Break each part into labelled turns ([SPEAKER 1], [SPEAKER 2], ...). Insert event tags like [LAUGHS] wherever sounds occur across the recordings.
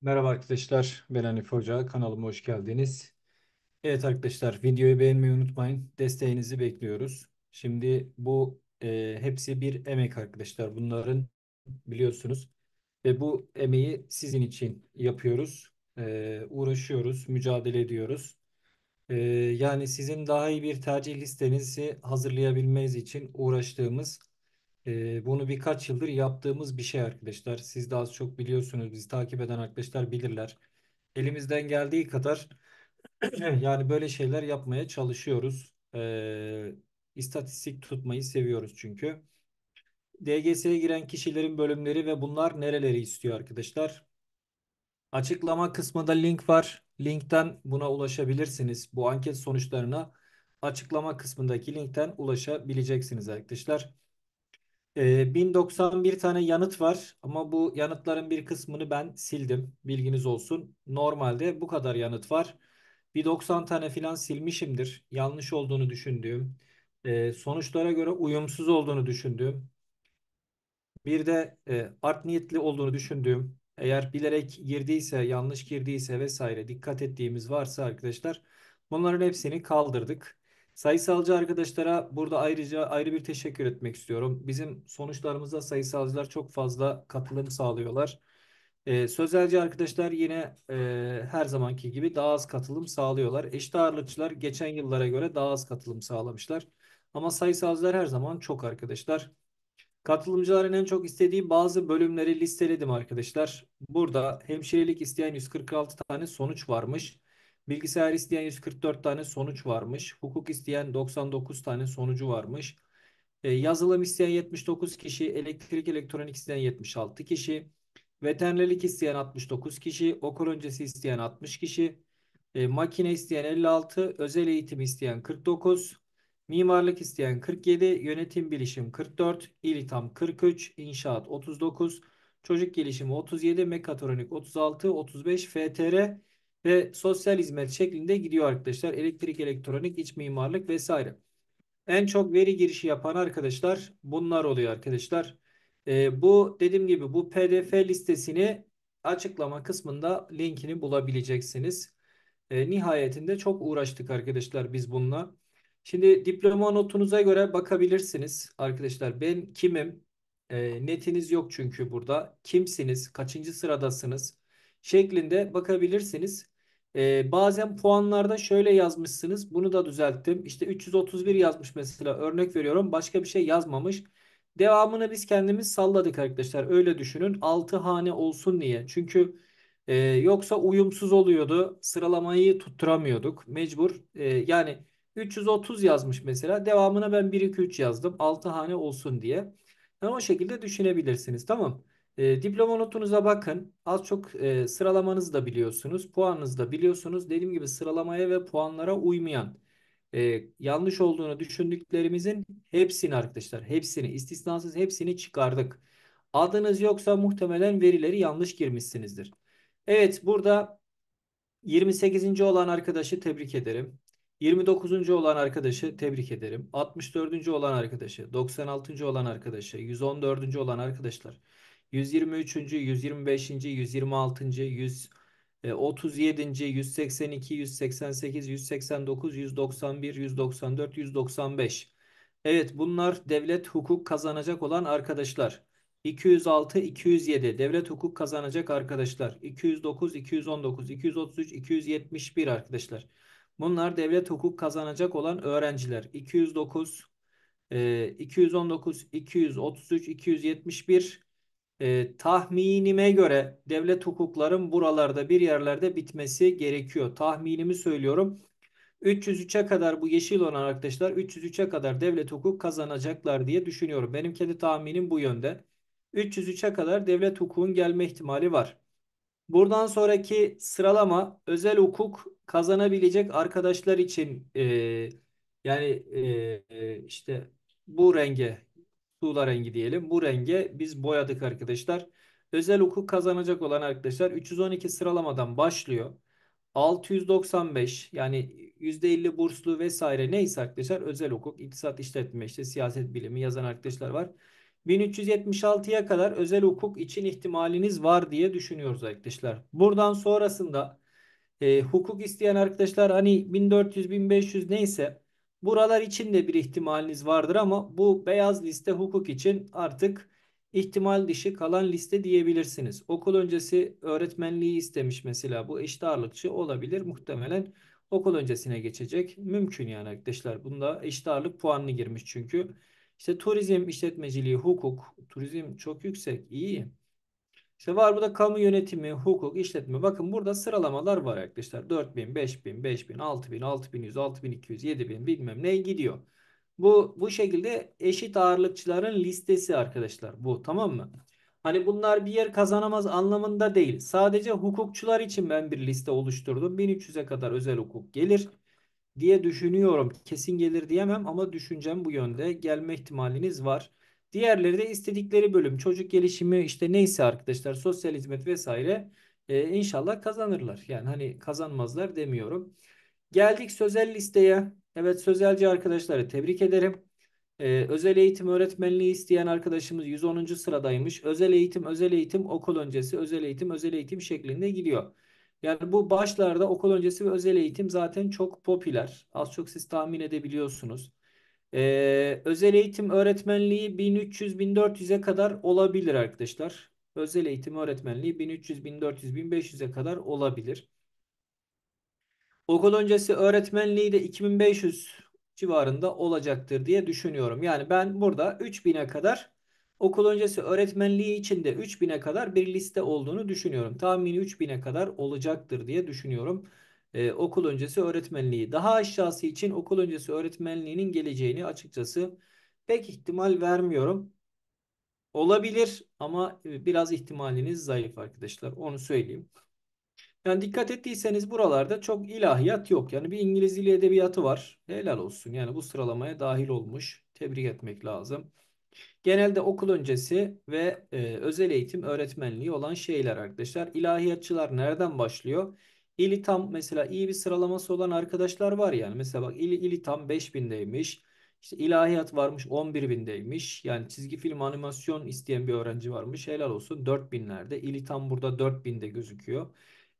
[SPEAKER 1] Merhaba arkadaşlar, ben Hanif Hoca. Kanalıma hoş geldiniz. Evet arkadaşlar, videoyu beğenmeyi unutmayın. Desteğinizi bekliyoruz. Şimdi bu e, hepsi bir emek arkadaşlar. Bunların biliyorsunuz. Ve bu emeği sizin için yapıyoruz. E, uğraşıyoruz, mücadele ediyoruz. E, yani sizin daha iyi bir tercih listenizi hazırlayabilmeniz için uğraştığımız bunu birkaç yıldır yaptığımız bir şey arkadaşlar. Siz de az çok biliyorsunuz. Bizi takip eden arkadaşlar bilirler. Elimizden geldiği kadar [CLEARS THROAT] yani böyle şeyler yapmaya çalışıyoruz. Ee, istatistik tutmayı seviyoruz çünkü. DGS'ye giren kişilerin bölümleri ve bunlar nereleri istiyor arkadaşlar? Açıklama kısmında link var. Linkten buna ulaşabilirsiniz. Bu anket sonuçlarına açıklama kısmındaki linkten ulaşabileceksiniz arkadaşlar. Ee, 1091 tane yanıt var ama bu yanıtların bir kısmını ben sildim. Bilginiz olsun. Normalde bu kadar yanıt var. Bir 90 tane filan silmişimdir. Yanlış olduğunu düşündüğüm, e, sonuçlara göre uyumsuz olduğunu düşündüğüm, bir de e, art niyetli olduğunu düşündüğüm, eğer bilerek girdiyse, yanlış girdiyse vesaire dikkat ettiğimiz varsa arkadaşlar bunların hepsini kaldırdık. Sayısalcı arkadaşlara burada ayrıca ayrı bir teşekkür etmek istiyorum. Bizim sonuçlarımıza sayısalcılar çok fazla katılım sağlıyorlar. Ee, sözelci arkadaşlar yine e, her zamanki gibi daha az katılım sağlıyorlar. Eşit ağırlıkçılar geçen yıllara göre daha az katılım sağlamışlar. Ama sayısalcılar her zaman çok arkadaşlar. Katılımcıların en çok istediği bazı bölümleri listeledim arkadaşlar. Burada hemşirelik isteyen 146 tane sonuç varmış. Bilgisayar isteyen 144 tane sonuç varmış. Hukuk isteyen 99 tane sonucu varmış. E, yazılım isteyen 79 kişi, elektrik elektronik isteyen 76 kişi, veterinerlik isteyen 69 kişi, okul öncesi isteyen 60 kişi, e, makine isteyen 56, özel eğitim isteyen 49, mimarlık isteyen 47, yönetim bilişim 44, İlitam 43, inşaat 39, çocuk gelişimi 37, mekatronik 36, 35, FTR ve sosyal hizmet şeklinde gidiyor arkadaşlar. Elektrik, elektronik, iç mimarlık vesaire. En çok veri girişi yapan arkadaşlar bunlar oluyor arkadaşlar. E, bu dediğim gibi bu PDF listesini açıklama kısmında linkini bulabileceksiniz. E, nihayetinde çok uğraştık arkadaşlar biz bununla. Şimdi diploma notunuza göre bakabilirsiniz arkadaşlar. Ben kimim? E, netiniz yok çünkü burada. Kimsiniz? Kaçıncı sıradasınız? şeklinde bakabilirsiniz. Ee, bazen puanlarda şöyle yazmışsınız. Bunu da düzelttim. İşte 331 yazmış mesela örnek veriyorum. Başka bir şey yazmamış. Devamını biz kendimiz salladık arkadaşlar. Öyle düşünün. 6 hane olsun diye. Çünkü e, yoksa uyumsuz oluyordu. Sıralamayı tutturamıyorduk. Mecbur. E, yani 330 yazmış mesela. Devamına ben 1 2 3 yazdım. 6 hane olsun diye. Yani o şekilde düşünebilirsiniz. Tamam. E, diploma notunuza bakın. Az çok e, sıralamanızı da biliyorsunuz. Puanınızı da biliyorsunuz. Dediğim gibi sıralamaya ve puanlara uymayan e, yanlış olduğunu düşündüklerimizin hepsini arkadaşlar hepsini istisnasız hepsini çıkardık. Adınız yoksa muhtemelen verileri yanlış girmişsinizdir. Evet burada 28. olan arkadaşı tebrik ederim. 29. olan arkadaşı tebrik ederim. 64. olan arkadaşı, 96. olan arkadaşı, 114. olan arkadaşlar. 123. 125. 126. 137 37. 182, 188, 189, 191, 194, 195. Evet bunlar devlet hukuk kazanacak olan arkadaşlar. 206, 207 devlet hukuk kazanacak arkadaşlar. 209, 219, 233, 271 arkadaşlar. Bunlar devlet hukuk kazanacak olan öğrenciler. 209, 219, 233, 271 e, tahminime göre devlet hukukların buralarda bir yerlerde bitmesi gerekiyor. Tahminimi söylüyorum. 303'e kadar bu yeşil olan arkadaşlar 303'e kadar devlet hukuk kazanacaklar diye düşünüyorum. Benim kendi tahminim bu yönde. 303'e kadar devlet hukukun gelme ihtimali var. Buradan sonraki sıralama özel hukuk kazanabilecek arkadaşlar için e, yani e, e işte bu renge tuğla rengi diyelim. Bu renge biz boyadık arkadaşlar. Özel hukuk kazanacak olan arkadaşlar 312 sıralamadan başlıyor. 695 yani %50 burslu vesaire neyse arkadaşlar özel hukuk, iktisat işletme işte siyaset bilimi yazan arkadaşlar var. 1376'ya kadar özel hukuk için ihtimaliniz var diye düşünüyoruz arkadaşlar. Buradan sonrasında e, hukuk isteyen arkadaşlar hani 1400-1500 neyse Buralar için de bir ihtimaliniz vardır ama bu beyaz liste hukuk için artık ihtimal dışı kalan liste diyebilirsiniz. Okul öncesi öğretmenliği istemiş mesela bu eşit ağırlıkçı olabilir. Muhtemelen okul öncesine geçecek. Mümkün yani arkadaşlar. Bunda eşit ağırlık puanını girmiş çünkü. İşte turizm işletmeciliği, hukuk, turizm çok yüksek, iyi. İşte var burada kamu yönetimi, hukuk, işletme. Bakın burada sıralamalar var arkadaşlar. 4000, 5000, 5000, 6000, 6100, 6200, 7000 bilmem ne gidiyor. Bu bu şekilde eşit ağırlıkçıların listesi arkadaşlar bu tamam mı? Hani bunlar bir yer kazanamaz anlamında değil. Sadece hukukçular için ben bir liste oluşturdum. 1300'e kadar özel hukuk gelir diye düşünüyorum. Kesin gelir diyemem ama düşüncem bu yönde. Gelme ihtimaliniz var. Diğerleri de istedikleri bölüm, çocuk gelişimi işte neyse arkadaşlar sosyal hizmet vesaire e, inşallah kazanırlar. Yani hani kazanmazlar demiyorum. Geldik sözel listeye. Evet sözelci arkadaşları tebrik ederim. Ee, özel eğitim öğretmenliği isteyen arkadaşımız 110. sıradaymış. Özel eğitim, özel eğitim, okul öncesi, özel eğitim, özel eğitim şeklinde gidiyor. Yani bu başlarda okul öncesi ve özel eğitim zaten çok popüler. Az çok siz tahmin edebiliyorsunuz. Ee, özel eğitim öğretmenliği 1300-1400'e kadar olabilir arkadaşlar. Özel eğitim öğretmenliği 1300-1400-1500'e kadar olabilir. Okul öncesi öğretmenliği de 2500 civarında olacaktır diye düşünüyorum. Yani ben burada 3000'e kadar okul öncesi öğretmenliği içinde 3000'e kadar bir liste olduğunu düşünüyorum. Tahmini 3000'e kadar olacaktır diye düşünüyorum e, okul öncesi öğretmenliği. Daha aşağısı için okul öncesi öğretmenliğinin geleceğini açıkçası pek ihtimal vermiyorum. Olabilir ama e, biraz ihtimaliniz zayıf arkadaşlar. Onu söyleyeyim. Yani dikkat ettiyseniz buralarda çok ilahiyat yok. Yani bir İngiliz dili edebiyatı var. Helal olsun. Yani bu sıralamaya dahil olmuş. Tebrik etmek lazım. Genelde okul öncesi ve e, özel eğitim öğretmenliği olan şeyler arkadaşlar. İlahiyatçılar nereden başlıyor? İli tam mesela iyi bir sıralaması olan arkadaşlar var yani. Mesela bak İli, İli tam 5000'deymiş. İşte ilahiyat varmış 11.000'deymiş. Yani çizgi film animasyon isteyen bir öğrenci varmış. Helal olsun 4.000'lerde. İli tam burada 4.000'de gözüküyor.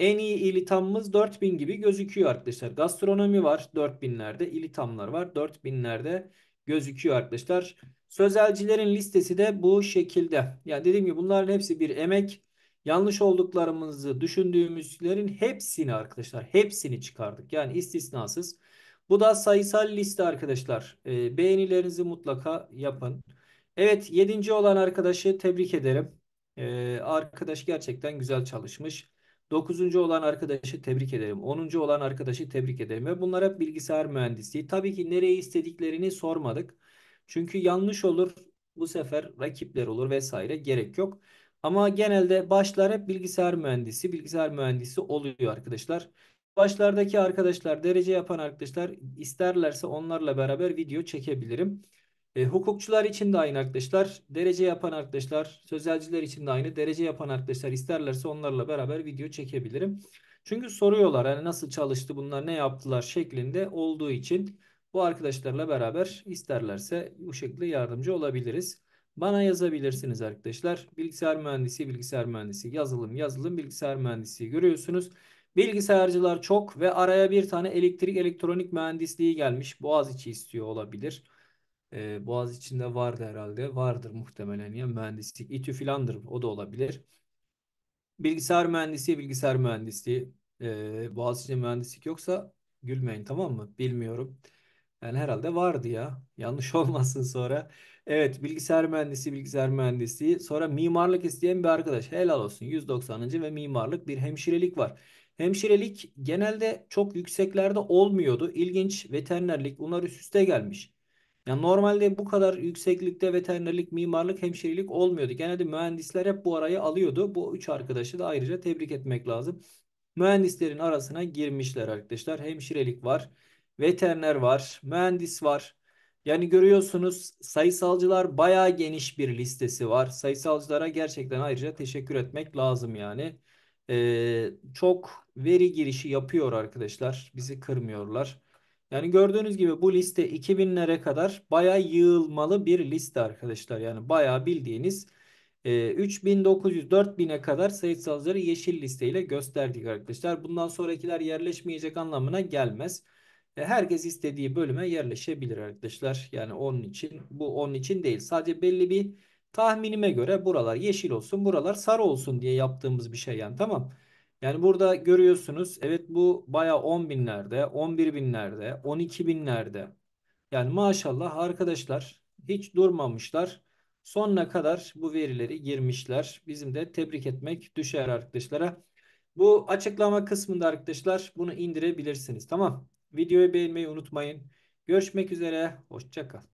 [SPEAKER 1] En iyi İli ilitamımız 4000 gibi gözüküyor arkadaşlar. Gastronomi var 4000'lerde. tamlar var 4000'lerde gözüküyor arkadaşlar. Sözelcilerin listesi de bu şekilde. Yani dediğim gibi bunların hepsi bir emek. Yanlış olduklarımızı düşündüğümüzlerin hepsini arkadaşlar hepsini çıkardık. Yani istisnasız. Bu da sayısal liste arkadaşlar. E, beğenilerinizi mutlaka yapın. Evet yedinci olan arkadaşı tebrik ederim. E, arkadaş gerçekten güzel çalışmış. Dokuzuncu olan arkadaşı tebrik ederim. Onuncu olan arkadaşı tebrik ederim. Ve bunlar hep bilgisayar mühendisliği. Tabii ki nereye istediklerini sormadık. Çünkü yanlış olur. Bu sefer rakipler olur vesaire gerek yok. Ama genelde başlar hep bilgisayar mühendisi, bilgisayar mühendisi oluyor arkadaşlar. Başlardaki arkadaşlar, derece yapan arkadaşlar isterlerse onlarla beraber video çekebilirim. E, hukukçular için de aynı arkadaşlar. Derece yapan arkadaşlar, sözelciler için de aynı. Derece yapan arkadaşlar isterlerse onlarla beraber video çekebilirim. Çünkü soruyorlar hani nasıl çalıştı bunlar ne yaptılar şeklinde olduğu için bu arkadaşlarla beraber isterlerse bu şekilde yardımcı olabiliriz. Bana yazabilirsiniz arkadaşlar. Bilgisayar mühendisi, bilgisayar mühendisi, yazılım, yazılım, bilgisayar mühendisi görüyorsunuz. Bilgisayarcılar çok ve araya bir tane elektrik elektronik mühendisliği gelmiş. Boğaziçi istiyor olabilir. Ee, Boğaziçi'nde vardı herhalde. Vardır muhtemelen ya mühendislik. İTÜ filandır o da olabilir. Bilgisayar mühendisi, bilgisayar Mühendisi. Ee, Boğaziçi'nde mühendislik yoksa gülmeyin tamam mı? Bilmiyorum. Yani herhalde vardı ya. Yanlış [LAUGHS] olmasın sonra. Evet, bilgisayar mühendisi, bilgisayar mühendisi. Sonra mimarlık isteyen bir arkadaş. Helal olsun. 190. ve mimarlık bir hemşirelik var. Hemşirelik genelde çok yükseklerde olmuyordu. İlginç veterinerlik bunlar üst üste gelmiş. Yani normalde bu kadar yükseklikte veterinerlik, mimarlık, hemşirelik olmuyordu. Genelde mühendisler hep bu arayı alıyordu. Bu üç arkadaşı da ayrıca tebrik etmek lazım. Mühendislerin arasına girmişler arkadaşlar. Hemşirelik var, veteriner var, mühendis var. Yani görüyorsunuz sayısalcılar bayağı geniş bir listesi var. Sayısalcılara gerçekten ayrıca teşekkür etmek lazım yani. Ee, çok veri girişi yapıyor arkadaşlar. Bizi kırmıyorlar. Yani gördüğünüz gibi bu liste 2000'lere kadar bayağı yığılmalı bir liste arkadaşlar. Yani bayağı bildiğiniz e, 3900-4000'e kadar sayısalcıları yeşil listeyle gösterdik arkadaşlar. Bundan sonrakiler yerleşmeyecek anlamına gelmez. E, herkes istediği bölüme yerleşebilir arkadaşlar. Yani onun için bu onun için değil. Sadece belli bir tahminime göre buralar yeşil olsun, buralar sarı olsun diye yaptığımız bir şey yani tamam. Yani burada görüyorsunuz evet bu baya 10 binlerde, 11 binlerde, 12 binlerde. Yani maşallah arkadaşlar hiç durmamışlar. Sonuna kadar bu verileri girmişler. Bizim de tebrik etmek düşer arkadaşlara. Bu açıklama kısmında arkadaşlar bunu indirebilirsiniz. Tamam. Videoyu beğenmeyi unutmayın. Görüşmek üzere. Hoşçakal.